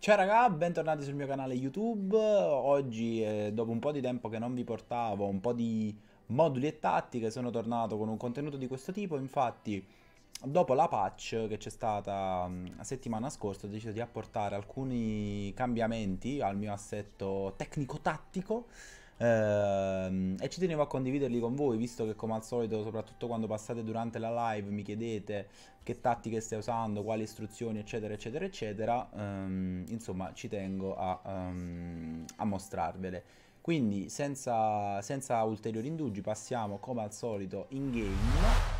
Ciao raga, bentornati sul mio canale YouTube. Oggi, eh, dopo un po' di tempo che non vi portavo un po' di moduli e tattiche, sono tornato con un contenuto di questo tipo. Infatti, dopo la patch che c'è stata mh, settimana scorsa, ho deciso di apportare alcuni cambiamenti al mio assetto tecnico-tattico. Ehm, e ci tenevo a condividerli con voi, visto che come al solito, soprattutto quando passate durante la live, mi chiedete che tattiche stai usando, quali istruzioni, eccetera, eccetera, eccetera. Um, insomma, ci tengo a, um, a mostrarvele. Quindi, senza, senza ulteriori indugi, passiamo come al solito in game.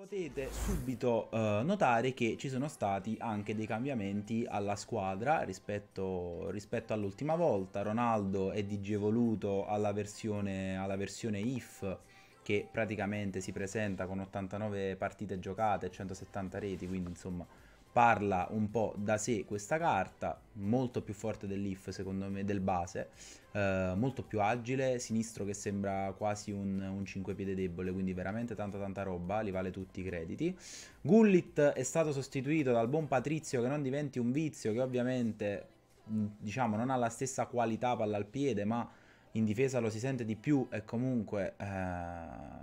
Potete subito uh, notare che ci sono stati anche dei cambiamenti alla squadra rispetto, rispetto all'ultima volta. Ronaldo è digievoluto alla versione, alla versione IF che praticamente si presenta con 89 partite giocate e 170 reti, quindi insomma parla un po' da sé questa carta, molto più forte dell'if secondo me, del base, eh, molto più agile, sinistro che sembra quasi un, un 5 piede debole, quindi veramente tanta tanta roba, li vale tutti i crediti. Gullit è stato sostituito dal buon Patrizio che non diventi un vizio, che ovviamente mm, diciamo non ha la stessa qualità palla al piede, ma in difesa lo si sente di più e comunque eh,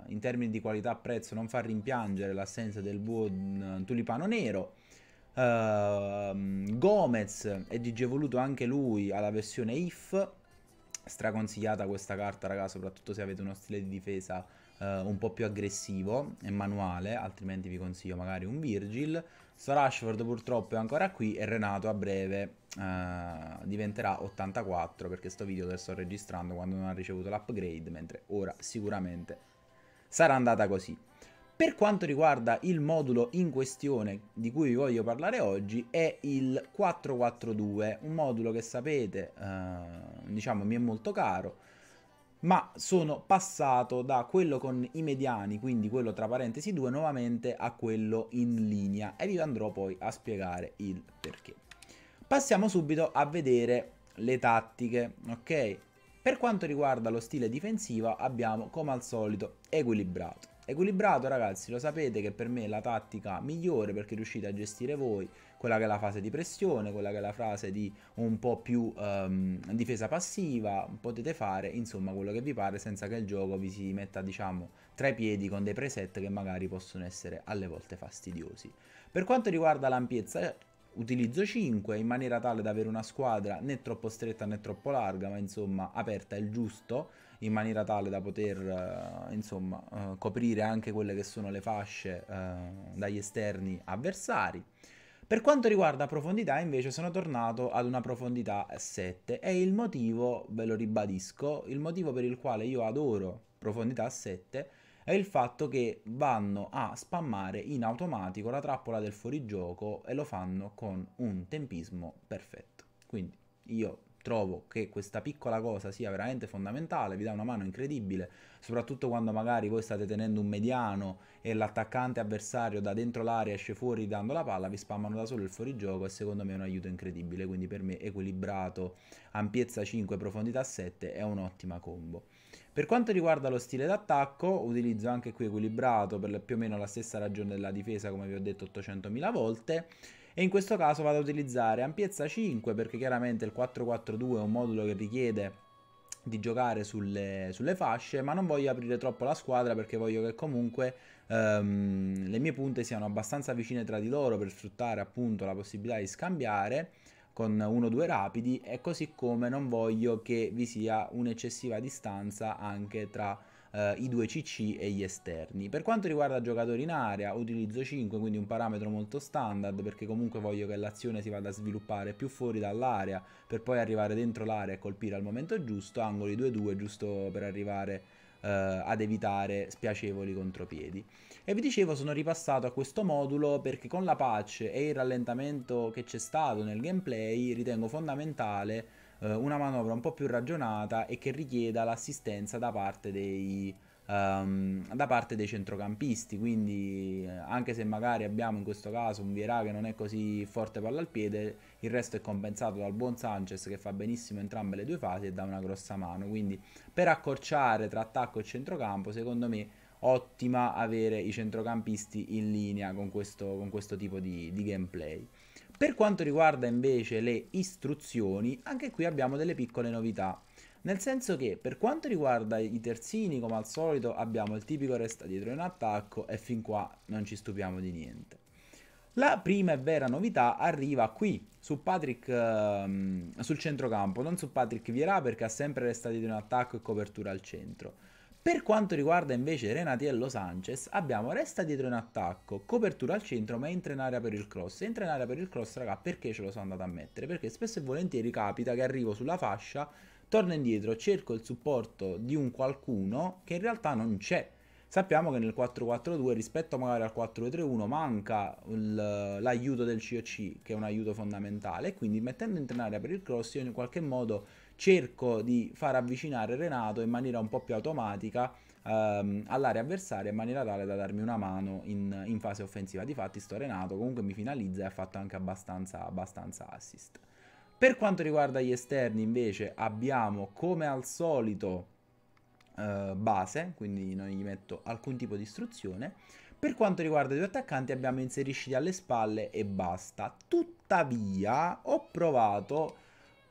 in termini di qualità prezzo non fa rimpiangere l'assenza del buon eh, tulipano nero. Uh, Gomez è digevoluto anche lui alla versione IF. Straconsigliata questa carta, raga, soprattutto se avete uno stile di difesa uh, un po' più aggressivo e manuale, altrimenti vi consiglio magari un Virgil. Sto Rashford purtroppo è ancora qui e Renato a breve uh, diventerà 84 perché sto video lo sto registrando quando non ha ricevuto l'upgrade, mentre ora sicuramente sarà andata così. Per quanto riguarda il modulo in questione di cui vi voglio parlare oggi è il 442, un modulo che sapete, eh, diciamo, mi è molto caro, ma sono passato da quello con i mediani, quindi quello tra parentesi 2, nuovamente a quello in linea e vi andrò poi a spiegare il perché. Passiamo subito a vedere le tattiche, ok? Per quanto riguarda lo stile difensivo abbiamo come al solito equilibrato. Equilibrato ragazzi, lo sapete che per me è la tattica migliore perché riuscite a gestire voi quella che è la fase di pressione, quella che è la fase di un po' più um, difesa passiva, potete fare insomma quello che vi pare senza che il gioco vi si metta diciamo tra i piedi con dei preset che magari possono essere alle volte fastidiosi. Per quanto riguarda l'ampiezza utilizzo 5 in maniera tale da avere una squadra né troppo stretta né troppo larga ma insomma aperta è il giusto in maniera tale da poter eh, insomma, eh, coprire anche quelle che sono le fasce eh, dagli esterni avversari. Per quanto riguarda profondità invece sono tornato ad una profondità 7 e il motivo, ve lo ribadisco, il motivo per il quale io adoro profondità 7 è il fatto che vanno a spammare in automatico la trappola del fuorigioco e lo fanno con un tempismo perfetto. Quindi io trovo che questa piccola cosa sia veramente fondamentale, vi dà una mano incredibile, soprattutto quando magari voi state tenendo un mediano e l'attaccante avversario da dentro l'area esce fuori dando la palla, vi spammano da solo il fuorigioco e secondo me è un aiuto incredibile, quindi per me equilibrato, ampiezza 5, profondità 7 è un'ottima combo. Per quanto riguarda lo stile d'attacco, utilizzo anche qui equilibrato per più o meno la stessa ragione della difesa come vi ho detto 800.000 volte, e in questo caso vado ad utilizzare ampiezza 5 perché chiaramente il 442 è un modulo che richiede di giocare sulle, sulle, fasce, ma non voglio aprire troppo la squadra perché voglio che comunque ehm, le mie punte siano abbastanza vicine tra di loro per sfruttare appunto la possibilità di scambiare con 1-2 rapidi e così come non voglio che vi sia un'eccessiva distanza anche tra eh, i due CC e gli esterni. Per quanto riguarda giocatori in area utilizzo 5, quindi un parametro molto standard perché comunque voglio che l'azione si vada a sviluppare più fuori dall'area per poi arrivare dentro l'area e colpire al momento giusto, angoli 2-2 giusto per arrivare Uh, ad evitare spiacevoli contropiedi. E vi dicevo sono ripassato a questo modulo perché con la patch e il rallentamento che c'è stato nel gameplay ritengo fondamentale eh, una manovra un po' più ragionata e che richieda l'assistenza da parte dei, ehm, da parte dei centrocampisti. Quindi, eh, anche se magari abbiamo in questo caso un Vierà che non è così forte palla al piede, il resto è compensato dal buon Sanchez che fa benissimo entrambe le due fasi e dà una grossa mano. Quindi, per accorciare tra attacco e centrocampo, secondo me ottima avere i centrocampisti in linea con questo, con questo tipo di, di gameplay. Per quanto riguarda invece le istruzioni, anche qui abbiamo delle piccole novità. Nel senso che per quanto riguarda i terzini, come al solito, abbiamo il tipico resta dietro in attacco e fin qua non ci stupiamo di niente. La prima e vera novità arriva qui, su Patrick, ehm, sul centrocampo, non su Patrick Vierà perché ha sempre resta dietro in attacco e copertura al centro. Per quanto riguarda invece Renatiello Sanchez, abbiamo resta dietro in attacco, copertura al centro ma entra in area per il cross. Entra in area per il cross, raga, perché ce lo sono andato a mettere? Perché spesso e volentieri capita che arrivo sulla fascia, torno indietro, cerco il supporto di un qualcuno che in realtà non c'è. Sappiamo che nel 4-4-2 rispetto magari al 4-3-1 manca l'aiuto del COC che è un aiuto fondamentale quindi mettendo in area per il cross io in qualche modo cerco di far avvicinare Renato in maniera un po' più automatica ehm, all'area avversaria in maniera tale da darmi una mano in, in fase offensiva. Difatti sto Renato comunque mi finalizza e ha fatto anche abbastanza, abbastanza assist. Per quanto riguarda gli esterni invece abbiamo come al solito eh, base, quindi non gli metto alcun tipo di istruzione. Per quanto riguarda i due attaccanti abbiamo inserisciti alle spalle e basta. Tuttavia ho provato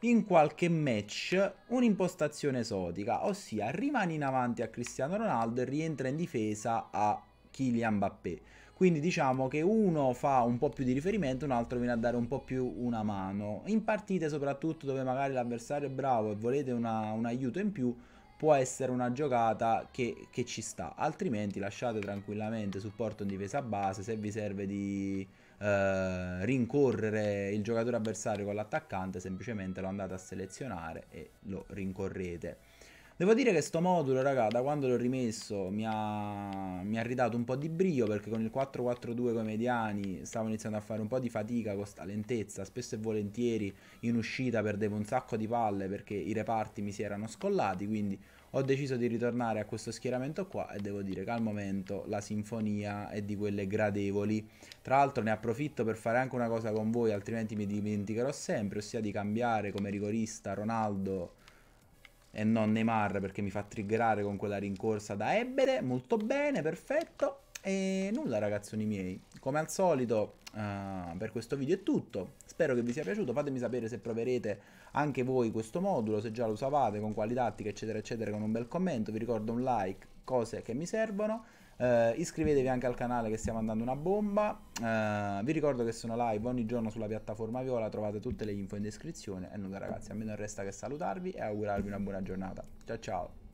in qualche match un'impostazione esotica, ossia rimane in avanti a Cristiano Ronaldo e rientra in difesa a Kylian Mbappé. Quindi diciamo che uno fa un po' più di riferimento, un altro viene a dare un po' più una mano. In partite soprattutto dove magari l'avversario è bravo e volete una, un aiuto in più, può essere una giocata che, che ci sta. Altrimenti lasciate tranquillamente supporto in difesa base se vi serve di eh, rincorrere il giocatore avversario con l'attaccante, semplicemente lo andate a selezionare e lo rincorrete. Devo dire che sto modulo, raga, da quando l'ho rimesso mi ha, mi ha, ridato un po' di brio perché con il 4-4-2 come mediani stavo iniziando a fare un po' di fatica con sta lentezza, spesso e volentieri in uscita perdevo un sacco di palle perché i reparti mi si erano scollati, quindi ho deciso di ritornare a questo schieramento qua e devo dire che al momento la sinfonia è di quelle gradevoli. Tra l'altro ne approfitto per fare anche una cosa con voi, altrimenti mi dimenticherò sempre, ossia di cambiare come rigorista Ronaldo e non Neymar perché mi fa triggerare con quella rincorsa da Ebere, molto bene, perfetto. E nulla ragazzoni miei, come al solito uh, per questo video è tutto, spero che vi sia piaciuto, fatemi sapere se proverete anche voi questo modulo, se già lo usavate, con quali tattiche eccetera eccetera, con un bel commento, vi ricordo un like, cose che mi servono. Uh, iscrivetevi anche al canale che stiamo andando una bomba. Uh, vi ricordo che sono live ogni giorno sulla piattaforma Viola, trovate tutte le info in descrizione. E nulla ragazzi, a me non resta che salutarvi e augurarvi una buona giornata. Ciao ciao!